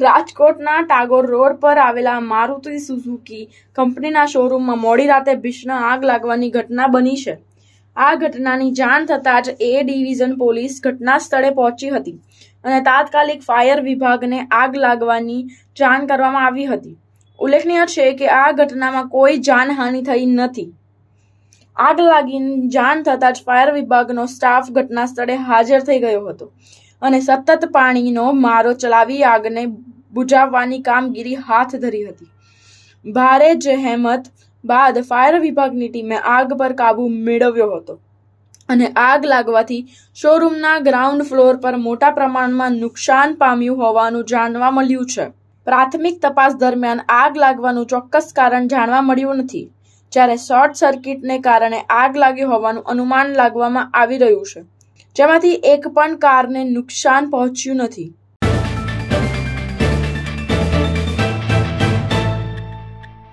રાજકોટના ટાગોર રોડ પર આવેલા મારુતિ સુઝુકી કંપનીના શોરૂમમાં મોડી રાતે ભીષણ આગ લાગવાની ઘટના બની છે આ ઘટનાની જાણ થતાં જ એ ડિવિઝન પોલીસ ઘટના સ્થળે પહોંચી હતી અને તાત્કાલિક ફાયર વિભાગને આગ લાગવાની જાણ કરવામાં આવી હતી ઉલ્લેખનીય છે કે આ ઘટનામાં કોઈ જાનહાનિ થઈ નથી આગ લાગીને જાણ થતાં જ ફાયર વિભાગનો સ્ટાફ ઘટના સ્થળે હાજર થઈ ગયો હતો અને સતત પાણીનો મારો ચલાવી આગને બુઝાવવાની કામગીરી હાથ ધરી હતી ભારે જહેમત બાદ ફાયર વિભાગની ટીમે આગ પર કાબુ મેળવ્યો હતો અને આગ લાગવાથી શોરૂમના ગ્રાઉન્ડ ફ્લોર પર મોટા પ્રમાણમાં નુકસાન પામ્યું હોવાનું જાણવા મળ્યું છે પ્રાથમિક તપાસ દરમિયાન આગ લાગવાનું ચોક્કસ કારણ જાણવા મળ્યું નથી જ્યારે શોર્ટ સર્કિટને કારણે આગ લાગી હોવાનું અનુમાન લાગવામાં આવી રહ્યું છે જેમાંથી એક પણ કારને નુકસાન પહોંચ્યું નથી